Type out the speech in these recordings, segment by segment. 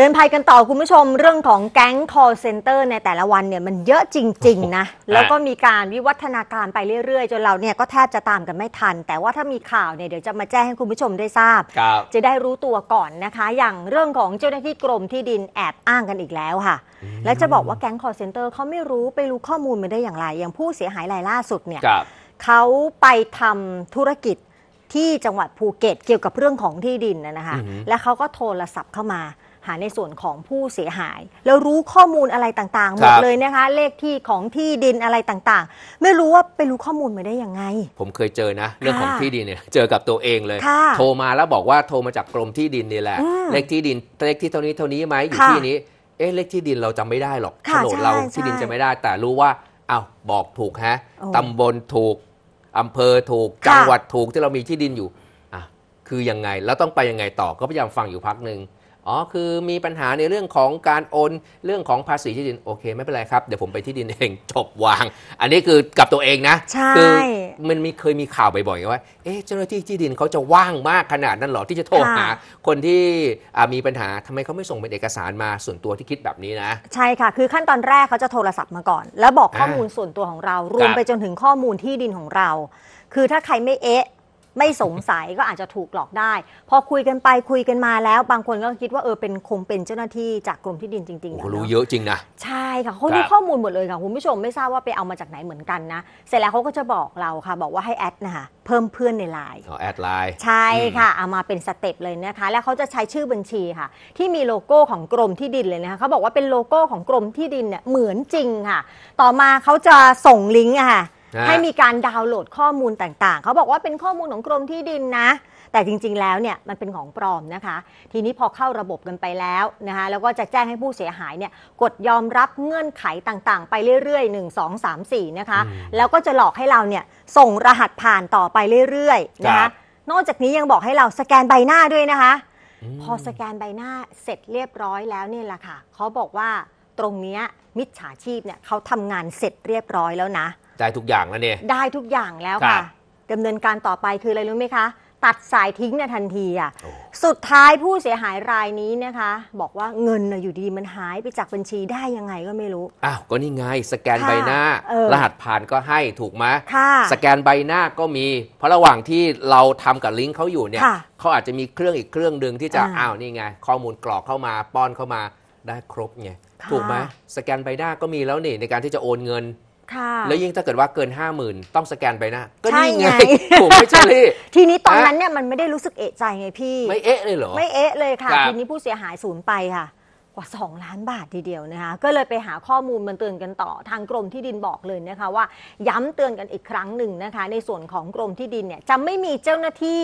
ตือนภัยกันต่อคุณผู้ชมเรื่องของแก๊ง call center ในแต่ละวันเนี่ย มันเยอะจริง ๆ นะ แล้วก็มีการวิวัฒนาการไปเรื่อยๆ จนเราเนี่ยก็แทบจะตามกันไม่ทัน แต่ว่าถ้ามีข่าวเนี่ยเดี๋ยวจะมาแจ้งให้คุณผู้ชมได้ทราบจะได้รู้ตัวก่อนนะคะ อย่างเรื่องของเจ้าหน้าที่กรมที่ดินแอบอ้างกันอีกแล้วค่ะ และจะบอกว่าแก๊ง call center เขาไม่รู้ไปรู้ข้อมูลมาได้อย่างไร อย่างผู้เสียหายรายล่าสุดเนี่ยเขาไปทำธุรกิจที่จังหวัดภูเก็ตเกี่ยวกับเรื่องของที่ดินนะคะ และเขาก็โทรศัพท์เข้ามาาในส่วนของผู้เสียหายแล้วรู้ข้อมูลอะไรต่างๆหมดเลยนะคะ เลขที่ของที่ดินอะไรต่างๆ ไม่รู้ว่าไปรู้ข้อมูลมาได้ยังไง ผมเคยเจอนะ เรื่องของที่ดินเนี่ยเจอกับตัวเองเลย โทรมาแล้วบอกว่าโทรมาจากกรมที่ดินนี่แหละเลขที่ดิน เลขที่เท่านี้เท่านี้ไหมอยู่ที่นี้เอ๊ะเลขที่ดินเราจำไม่ได้หรอกโฉนดเราที่ดินจะไม่ได้ แต่รู้ว่าอ้าวบอกถูกฮะตำบลถูกอำเภอถูกจังหวัดถูกที่เรามีที่ดินอยู่อ่ะคือยังไงแล้วต้องไปยังไงต่อก็พยายามฟังอยู่พักหนึ่งอ๋อ คือมีปัญหาในเรื่องของการโอนเรื่องของภาษีที่ดินโอเคไม่เป็นไรครับเดี๋ยวผมไปที่ดินเองจบวาง อันนี้คือกับตัวเองนะ คืมันมีเคยมีข่าวบ่อยๆว่า เอ๊ะเจ้าหน้าที่ที่ดินเขาจะว่างมากขนาดนั้นหรอที่จะโทรหา คนที่มีปัญหาทำไมเขาไม่ส่งเป็นเอกสารมาส่วนตัวที่คิดแบบนี้นะ ใช่ค่ะ คือขั้นตอนแรกเขาจะโทรศัพท์มาก่อนแล้วบอกข้อมูลส่วนตัวของเรารวมไปจนถึงข้อมูลที่ดินของเรา คือถ้าใครไม่เอ๊ะไม่สงสัยก็อาจจะถูกหลอกได้ พอคุยกันไปคุยกันมาแล้ว บางคนก็คิดว่า เออเป็นคงเป็นเจ้าหน้าที่จากกรมที่ดินจริงๆเขารู้เยอะจริงนะ ใช่ค่ะเขารู้ข้อมูลหมดเลยค่ะคุณผู้ชมไม่ทราบว่าไปเอามาจากไหนเหมือนกันนะ เสร็จแล้วเขาก็จะบอกเราค่ะ บอกว่าให้แอดนะคะ เพิ่มเพื่อนในไลน์แอดไลน์ใช่ค่ะเอามาเป็นสเต็ปเลยนะคะ แล้วเขาจะใช้ชื่อบัญชีค่ะ ที่มีโลโก้ของกรมที่ดินเลยนะคะเขาบอกว่าเป็นโลโก้ของกรมที่ดินเนี่ยเหมือนจริงค่ะ ต่อมาเขาจะส่งลิงก์ค่ะให้มีการดาวน์โหลดข้อมูลต่างๆ เขาบอกว่าเป็นข้อมูลของกรมที่ดินนะ แต่จริงๆ แล้วเนี่ยมันเป็นของปลอมนะคะ ทีนี้พอเข้าระบบกันไปแล้วนะคะ แล้วก็จะแจ้งให้ผู้เสียหายเนี่ยกดยอมรับเงื่อนไขต่างๆ ไปเรื่อย ๆ 1 2 3 4นะคะ แล้วก็จะหลอกให้เราเนี่ยส่งรหัสผ่านต่อไปเรื่อยๆ นะคะ นอกจากนี้ยังบอกให้เราสแกนใบหน้าด้วยนะคะ พอสแกนใบหน้าเสร็จเรียบร้อยแล้วนี่แหละค่ะ เขาบอกว่าตรงนี้มิจฉาชีพเนี่ยเขาทำงานเสร็จเรียบร้อยแล้วนะได้ทุกอย่างแล้วเนี่ยได้ทุกอย่างแล้วค่ะดำเนินการต่อไปคืออะไรรู้ไหมคะ ตัดสายทิ้งเนี่ยทันทีอ่ะสุดท้ายผู้เสียหายรายนี้นะคะ บอกว่าเงินนอยู่ดีมันหายไปจากบัญชีได้ยังไงก็ไม่รู้อ้าวก็นี่ไง สแกนใบหน้า รหัสผ่านก็ให้ถูกไหมสแกนใบหน้าก็มี เพราะระหว่างที่เราทำกับลิงก์เขาอยู่เนี่ยเขาอาจจะมีเครื่องอีกเครื่องหนึ่งที่จะอ้าวนี่ไง ข้อมูลกรอกเข้ามาป้อนเข้ามาได้ครบไงถูกไหมสแกนใบหน้าก็มีแล้วนี่ในการที่จะโอนเงินแล้วยิ่งถ้าเกิดว่าเกิน 5 0,000ต้องสแกนไปนะ ก็นี่ไงถูกไม่ใช่ลี่ทีนี้ตอนนั้นเนี่ยมันไม่ได้รู้สึกเอะใจไงพี่ ไม่เอะเลยเหรอไม่เอะเลยค่ะทีนี้ผู้เสียหายสูญไปค่ะกว่า 2 ล้านบาททีเดียวนะคะก็เลยไปหาข้อมูลมันเตือนกันต่อทางกรมที่ดินบอกเลยนะคะว่า ย้ำเตือนกันอีกครั้งหนึ่งนะคะ ในส่วนของกรมที่ดินเนี่ยจะไม่มีเจ้าหน้าที่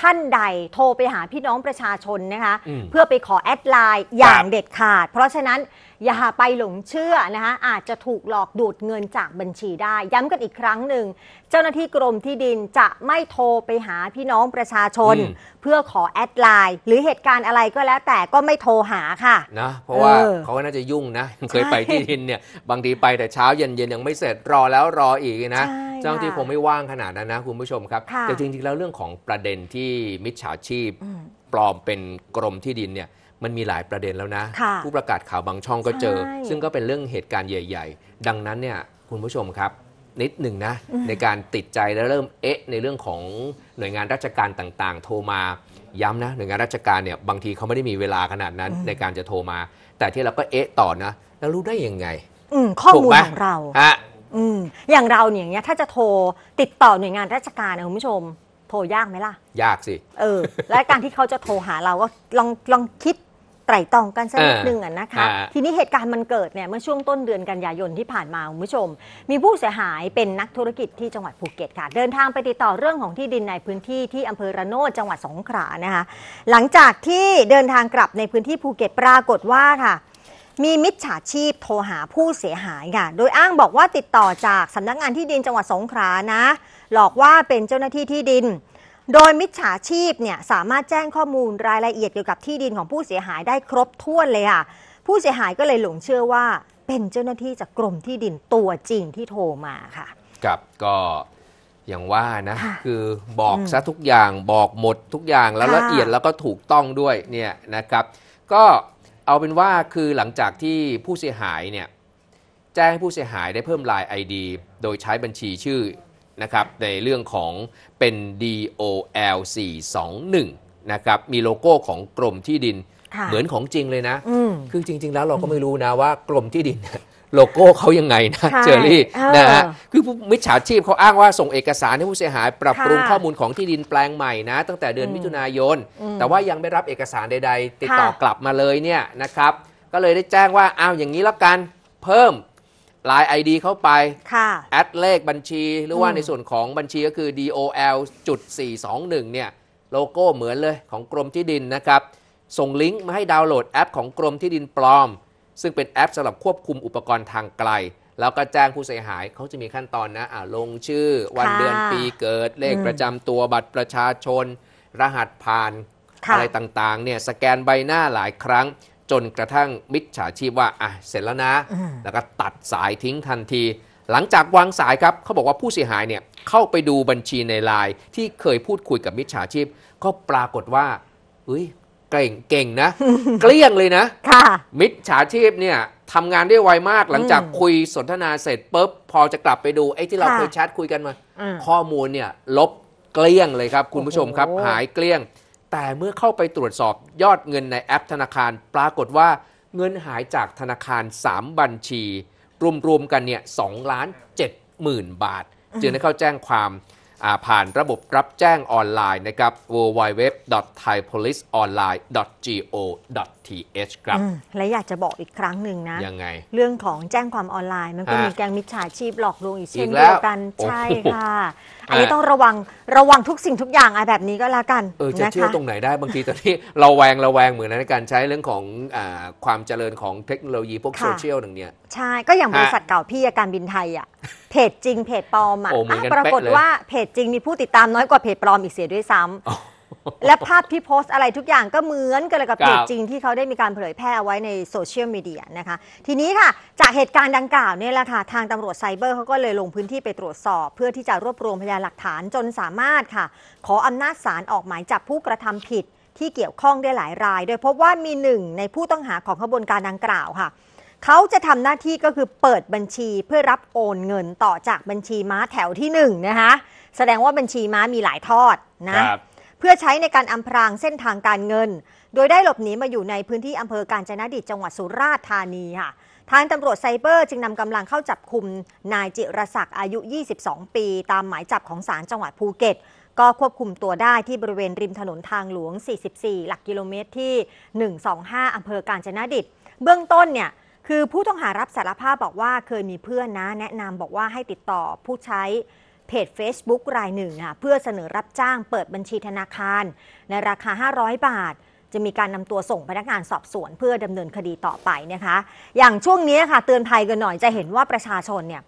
ท่านใดโทร ไปหาพี่น้องประชาชนนะคะ เพื่อไปขอแอดไลน์อย่างเด็ดขาด เพราะฉะนั้นอย่าไปหลงเชื่อนะคะอาจจะถูกหลอกดูดเงินจากบัญชีได้ ย้ำกันอีกครั้งหนึ่งเจ้าหน้าที่กรมที่ดินจะไม่โทรไปหาพี่น้องประชาชน เพื่อขอแอดไลน์ หรือเหตุการณ์อะไรก็แล้ว แต่ก็ไม่โทรหาค่ะนะ เพราะว่าเขาน่าจะยุ่งนะ เคยไปที่ดินเนี่ย บางทีไปแต่เช้าเย็นเย็นยังไม่เสร็จรอแล้วรออีกนะเจ้าที่คงไม่ว่างขนาดนั้นนะ คุณผู้ชมครับแต่จริงๆแล้วเรื่องของประเด็นที่มิจฉาชีพ ปลอมเป็นกรมที่ดินเนี่ย มันมีหลายประเด็นแล้วนะ ผู้ประกาศข่าวบางช่องก็เจอ ซึ่งก็เป็นเรื่องเหตุการณ์ใหญ่ ๆ ดังนั้นเนี่ยคุณผู้ชมครับนิดหนึ่งนะ ในการติดใจและเริ่มเอ๊ะในเรื่องของหน่วยงานราชการต่างๆ โทรมาย้ำนะหน่วยงานราชการเนี่ยบางทีเขาไม่ได้มีเวลาขนาดนั้นในการจะโทรมา แต่ที่เราก็เอ๊ะต่อนะ แล้วรู้ได้ยังไงข้อมูลของเราฮะอืมอย่างเราเนี่ยอย่างเงี้ยถ้าจะโทรติดต่อหน่วยงานราชการนะคุณผู้ชม โทรยากไหมล่ะยากสิ เออ และการที่เขาจะโทรหาเราก็ ลองลองคิดไตร่ตรองกันสักนิดนึงอ่ะนะคะ ทีนี้เหตุการณ์มันเกิดเนี่ยเมื่อช่วงต้นเดือนกันยายนที่ผ่านมาคุณผู้ชม มีผู้เสียหายเป็นนักธุรกิจที่จังหวัดภูเก็ตค่ะ เดินทางไปติดต่อเรื่องของที่ดินในพื้นที่ ที่อำเภอระโนดจังหวัดสงขลานะคะหลังจากที่เดินทางกลับในพื้นที่ภูเก็ตปรากฏว่าค่ะมีมิจฉาชีพโทรหาผู้เสียหายค่ะโดยอ้างบอกว่าติดต่อจากสำนักงงานที่ดินจังหวัดสงขลานะ หลอกว่าเป็นเจ้าหน้าที่ที่ดิน โดยมิจฉาชีพเนี่ยสามารถแจ้งข้อมูลรายละเอียดเกี่ยวกับที่ดินของผู้เสียหายได้ครบถ้วนเลยค่ะ ผู้เสียหายก็เลยหลงเชื่อว่า เป็นเจ้าหน้าที่จากกรมที่ดินตัวจริงที่โทรมาค่ะ กับก็อย่างว่านะะคือบอกซะทุกอย่างบอกหมดทุกอย่างแล้วละเอียดแล้วก็ถูกต้องด้วยเนี่ยนะครับก็เอาเป็นว่าคือหลังจากที่ผู้เสียหายเนี่ย แจ้งให้ผู้เสียหายได้เพิ่มลาย ID โดยใช้บัญชีชื่อ นะครับ ในเรื่องของเป็น DOL 421นะครับ มีโลโก้ของกรมที่ดิน เหมือนของจริงเลยนะ คือจริง ๆแล้วเราก็ไม่รู้นะว่ากรมที่ดินโลโก้เขายังไงนะเจอรี่นะฮะคือมิจฉาชีพเขาอ้างว่าส่งเอกสารให้ผู้เสียหาย ปรับปรุงข้อมูลของที่ดินแปลงใหม่นะ ตั้งแต่เดือนมิถุนายน แต่ว่ายังไม่รับเอกสารใดๆ ติดต่อกลับมาเลยเนี่ยนะครับก็เลยได้แจ้งว่าอ้าวอย่างนี้แล้วกัน เพิ่มลาย ID เข้าไปแอดเลขบัญชี หรือว่าในส่วนของบัญชีก็คือ dol จุด421เนี่ยโลโก้เหมือนเลยของกรมที่ดินนะครับส่งลิงก์มาให้ดาวน์โหลดแอปของกรมที่ดินปลอมซึ่งเป็นแอปสำหรับควบคุมอุปกรณ์ทางไกล แล้วก็แจ้งผู้เสียหายเขาจะมีขั้นตอนนะ อ่าลงชื่อวันเดือนปีเกิด เลขประจำตัวบัตรประชาชน รหัสผ่านอะไรต่างๆเนี่ยสแกนใบหน้าหลายครั้ง จนกระทั่งมิจฉาชีพว่าอ่ะเสร็จแล้วนะ แล้วก็ตัดสายทิ้งทันที หลังจากวางสายครับเขาบอกว่าผู้เสียหายเนี่ยเข้าไปดูบัญชีในไลน์ที่เคยพูดคุยกับมิจฉาชีพ ก็ปรากฏว่าเอ้ยเก่งเก่งนะ เกลี้ยงเลยนะ ค่ะมิจฉาชีพเนี่ยทำงานได้ไวมากหลังจากคุยสนทนาเสร็จปุ๊บพอจะกลับไปดู ไอ้ที่เราเคยแชทคุยกันมา ข้อมูลเนี่ย ลบเกลี้ยงเลยครับ คุณผู้ชมครับหายเกลี้ยง แต่เมื่อเข้าไปตรวจสอบยอดเงินในแอปธนาคารปรากฏว่าเงินหายจากธนาคาร 3 บัญชี รวมๆกันเนี่ยสองล้านเจ็ดหมื่นบาท จึงได้เข้าแจ้งความผ่านระบบรับแจ้งออนไลน์นะครับ www.thaipoliceonline.go t h th ครับและอยากจะบอกอีกครั้งหนึ่งนะยังไงเรื่องของแจ้งความออนไลน์ มันก็มีแกงมิจฉาชีพหลอกลวงอีกเช่นเดียวกันใช่ค่ะ อันนี้ต้องระวังระวังทุกสิ่งทุกอย่างอะแบบนี้ก็แล้วกันเออจะเชื่อตรงไหนได้บางทีตอนนี้เราแวงเราแวงเหมือนในการใช้เรื่องของความเจริญของเทคโนโลยีพวกโซเชียลหนึ่งเนี่ยใช่ก็อย่างบริษัทเก่าพี่อการบินไทยอ่ะเพจจริงเพจปลอมอะ้่ะปรากฏว่าเพจจริงมีผู้ติดตามน้อยกว่าเพจปลอมอีกเสียด้วยซ้ำและภาพที่โพสต์อะไรทุกอย่างก็เหมือนกันเลยกับเพจจริง ที่เขาได้มีการเผยแพร่เอาไว้ในโซเชียลมีเดียนะคะ ทีนี้ค่ะ จากเหตุการณ์ดังกล่าวเนี่ยแหละค่ะ ทางตำรวจไซเบอร์เขาก็เลยลงพื้นที่ไปตรวจสอบ เพื่อที่จะรวบรวมพยานหลักฐานจนสามารถค่ะ ขออำนาจศาลออกหมายจับผู้กระทำผิดที่เกี่ยวข้องได้หลายราย โดยพบว่ามีหนึ่งในผู้ต้องหาของขบวนการดังกล่าวค่ะเขาจะทำหน้าที่ก็คือเปิดบัญชีเพื่อรับโอนเงินต่อจากบัญชีม้าแถวที่1นนะคะแสดงว่าบัญชีม้ามีหลายทอดนะเพื่อใช้ในการอำพรางเส้นทางการเงิน โดยได้หลบหนีมาอยู่ในพื้นที่อำเภอกาญจนดิตจังหวัดสุราษฎร์ธานีค่ะ ทางตำรวจไซเบอร์จึงนำกำลังเข้าจับคุมนายจิรศักดิ์อายุ 22 ปี ตามหมายจับของศาลจังหวัดภูเก็ต ก็ควบคุมตัวได้ที่บริเวณริมถนนทางหลวง 44 หลักกิโลเมตรที่ 125 อำเภอกาญจนดิตเบื้องต้นเนี่ยคือผู้ต้องหารับสารภาพบอกว่าเคยมีเพื่อนนะแนะนำบอกว่าให้ติดต่อผู้ใช้เพจ Facebook รายหนึ่งนะเพื่อเสนอรับจ้างเปิดบัญชีธนาคาร ในราคา 500 บาท จะมีการนำตัวส่งพนักงานสอบสวน เพื่อดำเนินคดีต่อไปนะคะอย่างช่วงนี้ค่ะเตือนภัยกันหน่อยจะเห็นว่าประชาชนเนี่ย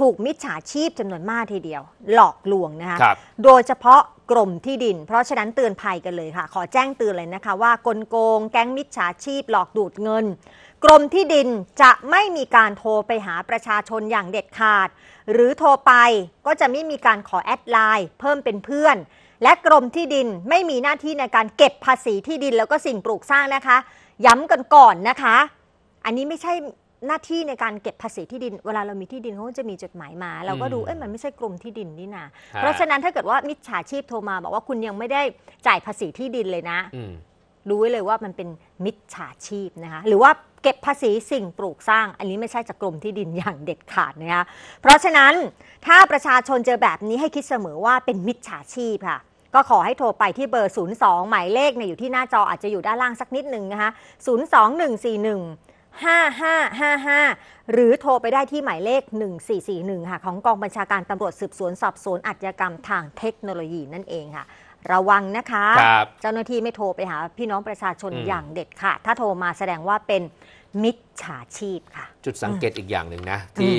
ถูกมิจฉาชีพจำนวนมากทีเดียว หลอกลวงนะคะคโดยเฉพาะกรมที่ดิน เพราะฉะนั้นเตือนภัยกันเลยค่ะขอแจ้งเตือนเลยนะคะว่ากลโกงแก๊งมิจฉาชีพหลอกดูดเงินกรมที่ดินจะไม่มีการโทรไปหาประชาชนอย่างเด็ดขาดหรือโทรไปก็จะไม่มีการขอแอดไลน์เพิ่มเป็นเพื่อน และกรมที่ดินไม่มีหน้าที่ในการเก็บภาษีที่ดินแล้วก็สิ่งปลูกสร้างนะคะย้ำกันก่อนนะคะ อันนี้ไม่ใช่หน้าที่ในการเก็บภาษีที่ดิน เวลาเรามีที่ดินเขาจะมีจดหมายมา เราก็ดูเอ้ยมันไม่ใช่กรมที่ดินนี่นะเพราะฉะนั้นถ้าเกิดว่ามิจฉาชีพโทรมา บอกว่าคุณยังไม่ได้จ่ายภาษีที่ดินเลยนะรู้ไว้เลยว่ามันเป็นมิจฉาชีพนะคะหรือว่าเก็บภาษีสิ่งปลูกสร้าง อันนี้ไม่ใช่จากกรมที่ดินอย่างเด็ดขาดนะคะเพราะฉะนั้นถ้าประชาชนเจอแบบนี้ให้คิดเสมอว่าเป็นมิจฉาชีพค่ะก็ขอให้โทรไปที่เบอร์ 02หมายเลขเนี่ยอยู่ที่หน้าจออาจจะอยู่ด้านล่างสักนิดหนึ่งนะคะ02141 5555 หรือโทรไปได้ที่หมายเลข 1441 ค่ะ ของกองบัญชาการตำรวจสืบสวนสอบสวนอาชญากรรมทางเทคโนโลยีนั่นเองค่ะ ระวังนะคะ เจ้าหน้าที่ไม่โทรไปหาพี่น้องประชาชนออย่างเด็ดค่ะ ถ้าโทรมาแสดงว่าเป็นมิจฉาชีพค่ะ จุดสังเกตอีกอย่างหนึ่งนะ ที่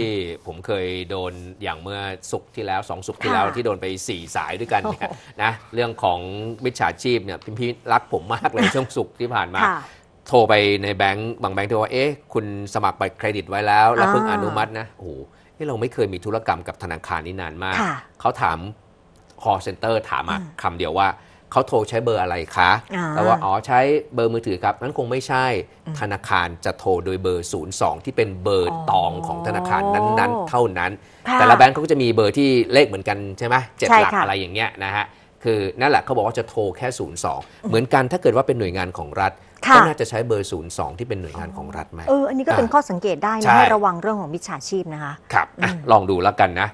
ผมเคยโดนอย่างเมื่อสุกที่แล้วสองสุกที่แล้วที่โดนไปสี่สายด้วยกันเนี่ยนะเรื่องของมิจฉาชีพเนี่ยพี่รักผมมากเลยช่วงสุกที่ผ่านมาโทรไปในแบงก์บางแบงก์ที่ว่าเอ๊ะคุณสมัครบัตรเครดิตไว้แล้ว แล้วเพิ่งอนุมัตินะ โอ้โหเราไม่เคยมีธุรกรรมกับธนาคารนี่นานมาก เขาถาม call center ถามมาคำเดียวว่าเขาโทรใช้เบอร์อะไรคะแล้ว่าอ๋อใช้เบอร์มือถือครับนั้นคงไม่ใช่ธนาคารจะโทรโดยเบอร์ 02 ที่เป็นเบอร์ตองของธนาคารนั้นๆ เท่านั้น แต่ละแบงก์เขาก็จะมีเบอร์ที่เลขเหมือนกันใช่ไหมเจ็ดหลักอะไรอย่างเงี้ยนะฮะคือนั่นแหละเขาบอกว่าจะโทรแค่0งเหมือนกันถ้าเกิดว่าเป็นหน่วยงานของรัฐก็น่าจะใช้เบอร์ศูนย์สองที่เป็นหน่วยงานของรัฐไหมเอออันนี้ก็เป็นข้อสังเกตได้นะให้ระวังเรื่องของมิจฉาชีพนะคะครับ ลองดูแล้วกันนะ